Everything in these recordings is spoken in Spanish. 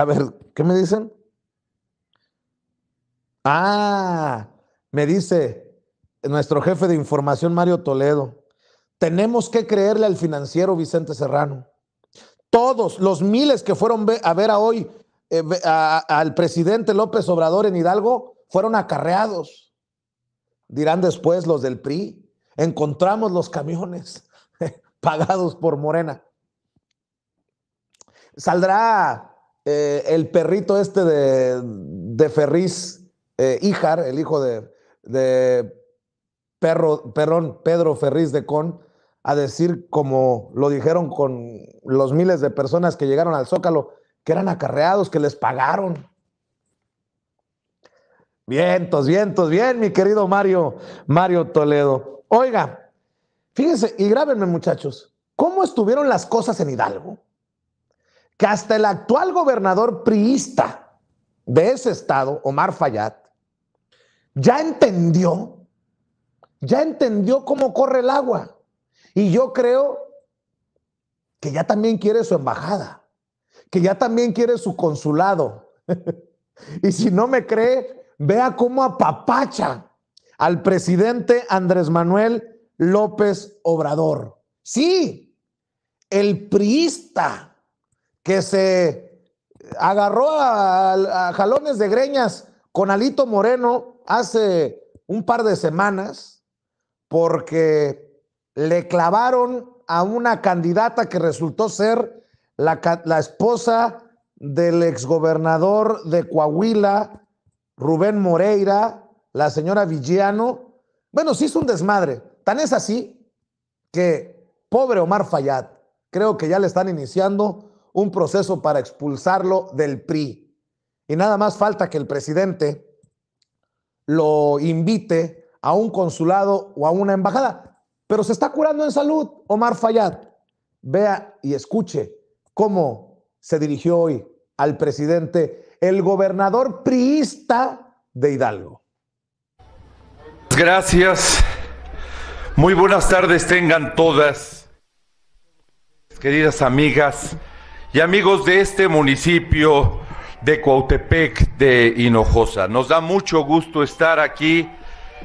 A ver, ¿qué me dicen? Ah, me dice nuestro jefe de información, Mario Toledo. Tenemos que creerle al financiero Vicente Serrano. Todos los miles que fueron a ver a hoy eh, al presidente López Obrador en Hidalgo fueron acarreados. Dirán después los del PRI, encontramos los camiones pagados por Morena. Saldrá eh, el perrito este de, de Ferriz eh, el hijo de, de perro, Pedro Ferriz de Con, a decir, como lo dijeron con los miles de personas que llegaron al Zócalo, que eran acarreados, que les pagaron. Vientos, vientos, bien, mi querido Mario, Mario Toledo. Oiga, fíjense y grábenme, muchachos, ¿cómo estuvieron las cosas en Hidalgo? que hasta el actual gobernador priista de ese estado, Omar Fayad, ya entendió, ya entendió cómo corre el agua. Y yo creo que ya también quiere su embajada, que ya también quiere su consulado. y si no me cree, vea cómo apapacha al presidente Andrés Manuel López Obrador. Sí, el priista que se agarró a, jalones de greñas con Alito Moreno hace un par de semanas porque le clavaron a una candidata que resultó ser la, la esposa del exgobernador de Coahuila, Rubén Moreira, la señora Villano. Bueno, sí es un desmadre. Tan es así que, pobre Omar Fayad, creo que ya le están iniciando un proceso para expulsarlo del PRI. Y nada más falta que el presidente lo invite a un consulado o a una embajada. Pero se está curando en salud, Omar Fayad. Vea y escuche cómo se dirigió hoy al presidente el gobernador priista de Hidalgo. Gracias. Muy buenas tardes tengan todas, queridas amigas, y amigos de este municipio de Cuautepec de Hinojosa. Nos da mucho gusto estar aquí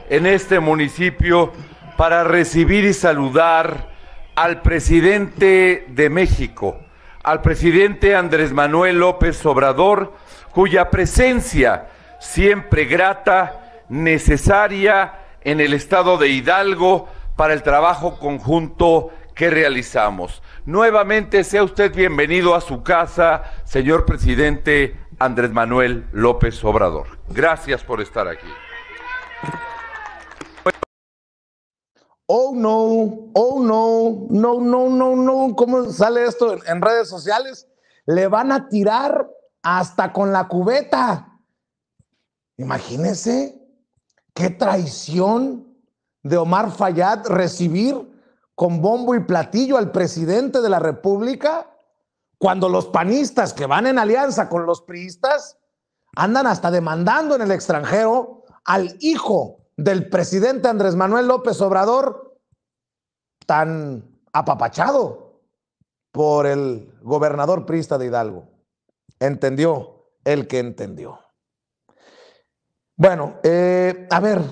en este municipio para recibir y saludar al presidente de México, al presidente Andrés Manuel López Obrador, cuya presencia siempre grata, necesaria en el estado de Hidalgo para el trabajo conjunto que realizamos. Nuevamente sea usted bienvenido a su casa, señor presidente Andrés Manuel López Obrador. Gracias por estar aquí. Oh no, oh no, no, no, no, no. ¿Cómo sale esto en redes sociales? Le van a tirar hasta con la cubeta. Imagínese qué traición de Omar Fayad recibir con bombo y platillo al presidente de la República cuando los panistas que van en alianza con los priistas andan hasta demandando en el extranjero al hijo del presidente Andrés Manuel López Obrador tan apapachado por el gobernador priista de Hidalgo. Entendió el que entendió. Bueno, eh, a ver,